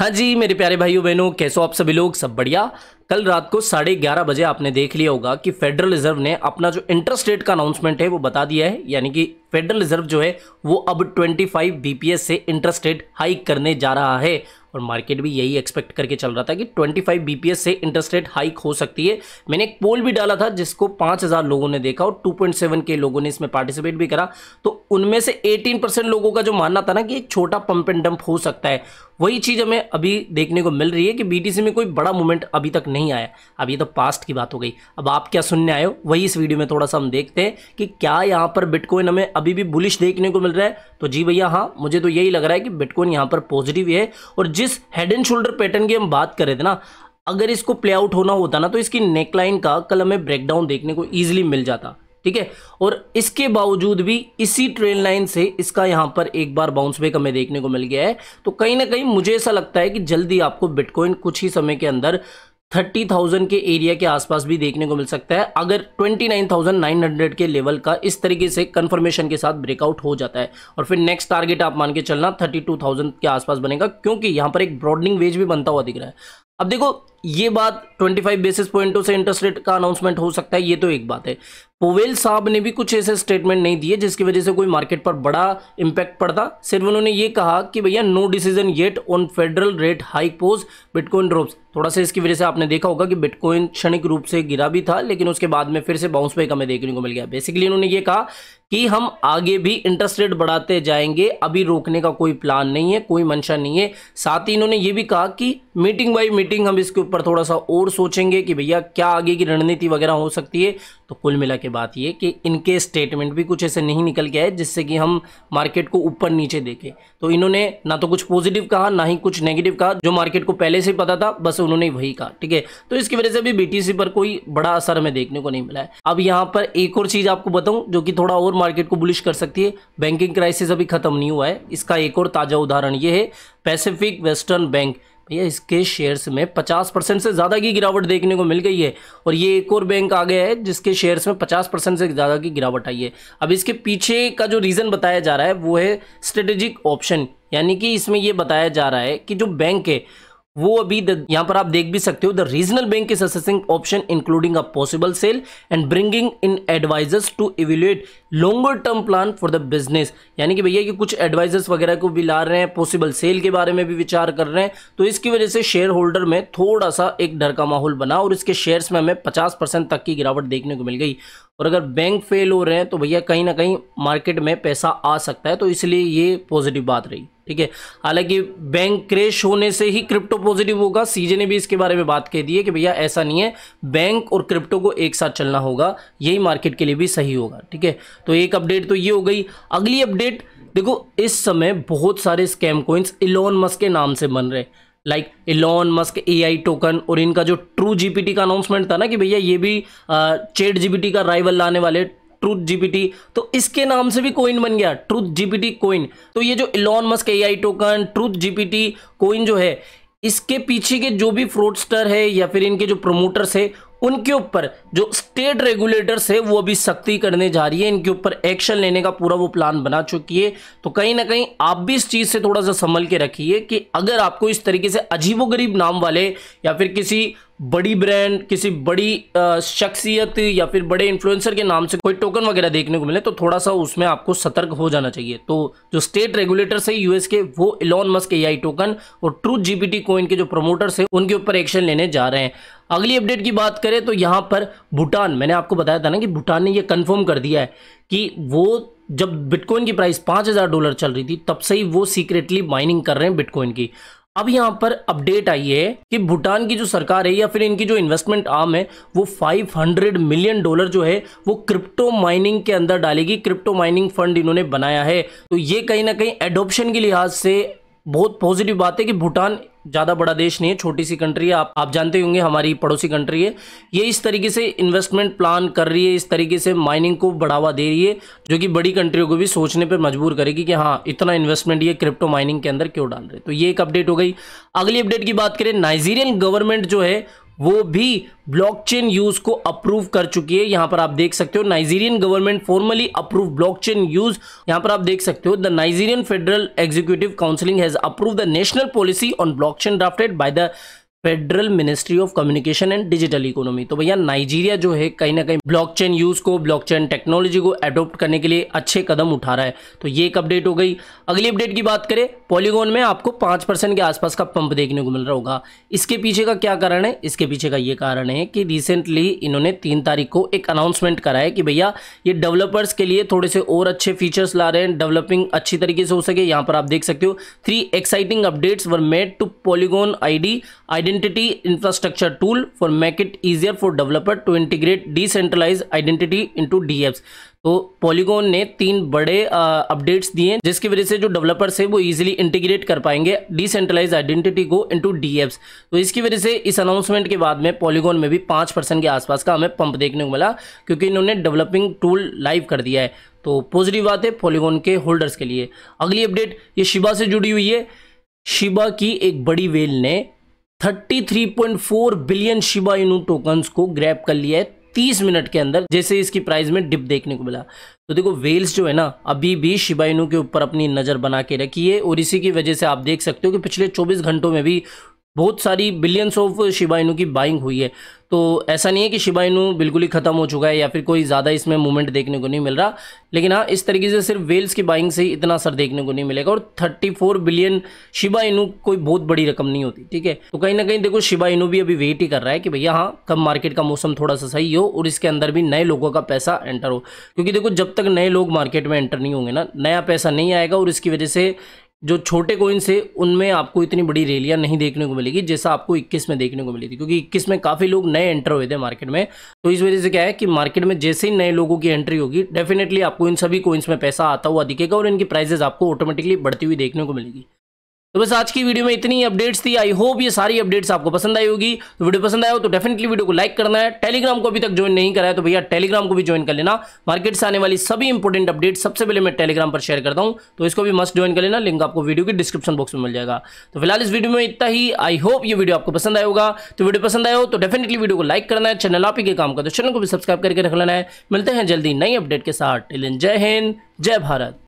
हाँ जी मेरे प्यारे भाइयों बहनों कैसे आप सभी लोग सब बढ़िया कल रात को साढ़े ग्यारह बजे आपने देख लिया होगा कि फेडरल रिजर्व ने अपना जो इंटरेस्ट रेट का अनाउंसमेंट है वो बता दिया है यानी कि फेडरल रिजर्व जो है वो अब 25 बीपीएस से इंटरेस्ट रेट हाइक करने जा रहा है और मार्केट भी यही एक्सपेक्ट करके चल रहा था कि 25 बीपीएस से इंटरेस्ट रेट हाइक हो सकती है मैंने एक पोल भी डाला था जिसको 5000 लोगों ने देखा और 2.7 के लोगों ने इसमें पार्टिसिपेट भी करा तो उनमें से 18 परसेंट लोगों का जो मानना था ना कि एक छोटा पंप एंड डंप हो सकता है वही चीज़ हमें अभी देखने को मिल रही है कि बीटीसी में कोई बड़ा मूवमेंट अभी तक नहीं आया अब ये तो पास्ट की बात हो गई अब आप क्या सुनने आए हो वही इस वीडियो में थोड़ा सा हम देखते हैं कि क्या यहाँ पर बिटकॉइन हमें अभी भी बुलिश देखने को मिल रहा है तो जी भैया हाँ मुझे तो यही लग रहा है कि बिटकॉइन यहाँ पर पॉजिटिव है और जिस जिस हेड एंड शोल्डर पैटर्न की हम बात कर रहे थे ना अगर इसको प्ले आउट होना होता ना तो इसकी नेकलाइन का कल हमें ब्रेकडाउन देखने को ईजिली मिल जाता ठीक है और इसके बावजूद भी इसी ट्रेन लाइन से इसका यहां पर एक बार बाउंस बैक हमें देखने को मिल गया है तो कहीं ना कहीं मुझे ऐसा लगता है कि जल्दी आपको बिटकॉइन कुछ ही समय के अंदर थर्टी थाउजेंड के एरिया के आसपास भी देखने को मिल सकता है अगर twenty nine thousand nine hundred के लेवल का इस तरीके से कंफर्मेशन के साथ ब्रेकआउट हो जाता है और फिर नेक्स्ट टारगेट आप मान के चलना थर्टी टू थाउजेंड के आसपास बनेगा क्योंकि यहाँ पर एक ब्रॉडनिंग वेज भी बनता हुआ दिख रहा है अब देखो ये बात 25 बेसिस पॉइंटों से इंटरेस्ट रेट का अनाउंसमेंट हो सकता है ये तो एक बात है पोवेल साहब ने भी कुछ ऐसे स्टेटमेंट नहीं दिए जिसकी वजह से कोई मार्केट पर बड़ा इंपैक्ट पड़ता सिर्फ उन्होंने ये कहा कि भैया no decision yet on federal rate hike pause bitcoin drops थोड़ा सा इसकी वजह से आपने देखा होगा कि बिटकॉइन क्षणिक रूप से गिरा भी था लेकिन उसके बाद में फिर से बाउंस बैक हमें देखने को मिल गया बेसिकली उन्होंने ये कहा कि हम आगे भी इंटरेस्ट रेट बढ़ाते जाएंगे अभी रोकने का कोई प्लान नहीं है कोई मंशा नहीं है साथ ही इन्होंने ये भी कहा कि मीटिंग बाई मीटिंग हम इसके ऊपर थोड़ा सा और सोचेंगे कि भैया क्या आगे की रणनीति वगैरह हो सकती है तो कुल मिला के बात ये कि इनके स्टेटमेंट भी कुछ ऐसे नहीं निकल के आए जिससे कि हम मार्केट को ऊपर नीचे देखें तो इन्होंने ना तो कुछ पॉजिटिव कहा ना ही कुछ नेगेटिव कहा जो मार्केट को पहले से पता था बस उन्होंने वही कहा ठीक है तो इसकी वजह से भी बीटीसी पर कोई बड़ा असर हमें देखने को नहीं मिला है अब यहाँ पर एक और चीज़ आपको बताऊँ जो कि थोड़ा और मार्केट को बुलिश कर सकती है बैंकिंग क्राइसिस अभी खत्म नहीं हुआ है इसका एक और ताज़ा उदाहरण ये है पैसिफिक वेस्टर्न बैंक भैया इसके शेयर्स में 50 परसेंट से ज़्यादा की गिरावट देखने को मिल गई है और ये एक और बैंक आ गया है जिसके शेयर्स में 50 परसेंट से ज़्यादा की गिरावट आई है अब इसके पीछे का जो रीज़न बताया जा रहा है वो है स्ट्रेटेजिक ऑप्शन यानी कि इसमें ये बताया जा रहा है कि जो बैंक है वो अभी यहाँ पर आप देख भी सकते हो the regional bank is assessing option including a possible sale and bringing in advisers to evaluate longer term plan for the business यानी कि भैया कि कुछ एडवाइजर्स वगैरह को भी ला रहे हैं पॉसिबल सेल के बारे में भी विचार कर रहे हैं तो इसकी वजह से शेयर होल्डर में थोड़ा सा एक डर का माहौल बना और इसके शेयर्स में हमें पचास परसेंट तक की गिरावट देखने को मिल गई और अगर बैंक फेल हो रहे हैं तो भैया कहीं ना कहीं मार्केट में पैसा आ सकता है तो इसलिए ये पॉजिटिव बात रही ठीक है हालांकि बैंक क्रेश होने से ही क्रिप्टो पॉजिटिव होगा सीजे ने भी इसके बारे में बात कह दी है कि भैया ऐसा नहीं है बैंक और क्रिप्टो को एक साथ चलना होगा यही मार्केट के लिए भी सही होगा ठीक है तो एक अपडेट तो ये हो गई अगली अपडेट देखो इस समय बहुत सारे स्कैम कोइंस इलोन मस्क के नाम से बन रहे हैं like Elon Musk AI token और इनका जो ट्रू जीपीटी का अनाउंसमेंट था ना कि भैया ये भी चेट जीपीटी का राइवल लाने वाले ट्रूथ जीपीटी तो इसके नाम से भी कोइन बन गया ट्रूथ जीपीटी कोइन तो ये जो Elon Musk AI token Truth GPT coin जो है इसके पीछे के जो भी फ्रॉडस्टर है या फिर इनके जो प्रमोटर्स है उनके ऊपर जो स्टेट रेगुलेटर्स है वो अभी सख्ती करने जा रही है इनके ऊपर एक्शन लेने का पूरा वो प्लान बना चुकी है तो कहीं ना कहीं आप भी इस चीज़ से थोड़ा सा संभल के रखिए कि अगर आपको इस तरीके से अजीबोगरीब नाम वाले या फिर किसी बड़ी ब्रांड किसी बड़ी शख्सियत या फिर बड़े इन्फ्लुएंसर के नाम से कोई टोकन वगैरह देखने को मिले तो थोड़ा सा उसमें आपको सतर्क हो जाना चाहिए तो जो स्टेट रेगुलेटर्स है यूएस के वो इलॉन मस्क ए टोकन और ट्रूथ जीपीटी कोइन के जो प्रमोटर्स है उनके ऊपर एक्शन लेने जा रहे हैं अगली अपडेट की बात करें तो यहाँ पर भूटान मैंने आपको बताया था ना कि भूटान ने यह कन्फर्म कर दिया है कि वो जब बिटकॉइन की प्राइस पाँच हज़ार डॉलर चल रही थी तब से ही वो सीक्रेटली माइनिंग कर रहे हैं बिटकॉइन की अब यहाँ पर अपडेट आई है कि भूटान की जो सरकार है या फिर इनकी जो इन्वेस्टमेंट आम है वो 500 मिलियन डॉलर जो है वो क्रिप्टो माइनिंग के अंदर डालेगी क्रिप्टो माइनिंग फंड इन्होंने बनाया है तो ये कहीं ना कहीं एडोप्शन के लिहाज से बहुत पॉजिटिव बात है कि भूटान ज़्यादा बड़ा देश नहीं है छोटी सी कंट्री है आप आप जानते होंगे हमारी पड़ोसी कंट्री है ये इस तरीके से इन्वेस्टमेंट प्लान कर रही है इस तरीके से माइनिंग को बढ़ावा दे रही है जो कि बड़ी कंट्रियों को भी सोचने पर मजबूर करेगी कि हाँ इतना इन्वेस्टमेंट ये क्रिप्टो माइनिंग के अंदर क्यों डाल रहे तो ये एक अपडेट हो गई अगली अपडेट की बात करें नाइजीरियन गवर्नमेंट जो है वो भी ब्लॉकचेन यूज को अप्रूव कर चुकी है यहां पर आप देख सकते हो Nigerian government formally approve blockchain use यहां पर आप देख सकते हो the Nigerian federal executive council has approve the national policy on blockchain drafted by the federal ministry of communication and digital economy तो भैया नाइजीरिया जो है कहीं ना कहीं ब्लॉकचेन यूज को ब्लॉकचेन टेक्नोलॉजी को अडोप्ट करने के लिए अच्छे कदम उठा रहा है तो ये एक अपडेट हो गई अगली अपडेट की बात करें पॉलीगोन में आपको पांच परसेंट के आसपास का पंप देखने को मिल रहा होगा इसके पीछे का क्या कारण है इसके पीछे का ये कारण है कि रिसेंटली इन्होंने तीन तारीख को एक अनाउंसमेंट करा है कि भैया ये डेवलपर्स के लिए थोड़े से और अच्छे फीचर्स ला रहे हैं डेवलपिंग अच्छी तरीके से हो सके यहाँ पर आप देख सकते हो three exciting updates were made to Polygon ID identity infrastructure tool for make it easier for developer to integrate decentralized identity into DApps तो पॉलीगोन ने तीन बड़े अपडेट्स दिए जिसकी वजह से जो डेवलपर्स है वो इजीली इंटीग्रेट कर पाएंगे डिसेंट्रलाइज आइडेंटिटी को इनटू डीएप्स तो इसकी वजह से इस अनाउंसमेंट के बाद में पॉलीगोन में भी पाँच परसेंट के आसपास का हमें पंप देखने को मिला क्योंकि इन्होंने डेवलपिंग टूल लाइव कर दिया है तो पॉजिटिव बात है पॉलीगॉन के होल्डर्स के लिए अगली अपडेट ये शिबा से जुड़ी हुई है शिबा की एक बड़ी वेल ने 33.4 बिलियन शिबा इनू टोकन्स को ग्रैप कर लिया है 30 मिनट के अंदर जैसे इसकी प्राइस में डिप देखने को मिला तो देखो वेल्स जो है ना अभी भी शिबाइनू के ऊपर अपनी नज़र बना के रखी है और इसी की वजह से आप देख सकते हो कि पिछले 24 घंटों में भी बहुत सारी बिलियंस ऑफ शिबाइनू की बाइंग हुई है तो ऐसा नहीं है कि शिबाइनू बिल्कुल ही ख़त्म हो चुका है या फिर कोई ज़्यादा इसमें मूवमेंट देखने को नहीं मिल रहा लेकिन हाँ इस तरीके से सिर्फ वेल्स की बाइंग से ही इतना असर देखने को नहीं मिलेगा और 34 बिलियन शिबाइनू कोई बहुत बड़ी रकम नहीं होती ठीक है तो कहीं ना कहीं देखो शिबाइनू भी अभी वेट ही कर रहा है कि भैया हाँ कब मार्केट का मौसम थोड़ा सा सही हो और इसके अंदर भी नए लोगों का पैसा एंटर हो क्योंकि देखो जब तक नए लोग मार्केट में एंटर नहीं होंगे ना नया पैसा नहीं आएगा और इसकी वजह से जो छोटे कोइंस है उनमें आपको इतनी बड़ी रैलियाँ नहीं देखने को मिलेगी जैसा आपको 21 में देखने को मिली थी क्योंकि 21 में काफ़ी लोग नए एंटर हुए थे मार्केट में तो इस वजह से क्या है कि मार्केट में जैसे ही नए लोगों की एंट्री होगी डेफिनेटली आपको इन सभी कोइंस में पैसा आता हुआ दिखेगा और इनकी प्राइजेज आपको ऑटोमेटिकली बढ़ती हुई देखने को मिलेगी तो बस आज की वीडियो में इतनी अपडेट्स थी आई होप ये सारी अपडेट्स आपको पसंद आई होगी तो वीडियो पसंद आया हो तो डेफिनेटली वीडियो को लाइक करना है टेलीग्राम को अभी तक ज्वाइन नहीं है तो भैया टेलीग्राम को भी ज्वाइन कर लेना मार्केट से आने वाली सभी इंपॉर्टेंट अपडेट सबसे पहले मैं टेलीग्राम पर शेयर करता हूँ तो इसको भी मस्ट ज्वाइन कर लेना लिंक आपको वीडियो के डिस्क्रिप्शन बॉक्स में मिल जाएगा तो फिलहाल इस वीडियो में इतना ही आई होप ये वीडियो आपको पसंद आए होगा तो वीडियो पसंद आए हो तो डेफिनेटली वीडियो को लाइक करना है चैनल आप ही के काम का तो चैनल को भी सब्सक्राइब करके रख लेना है मिलते हैं जल्दी नई अपडेट के साथ जय हिंद जय भारत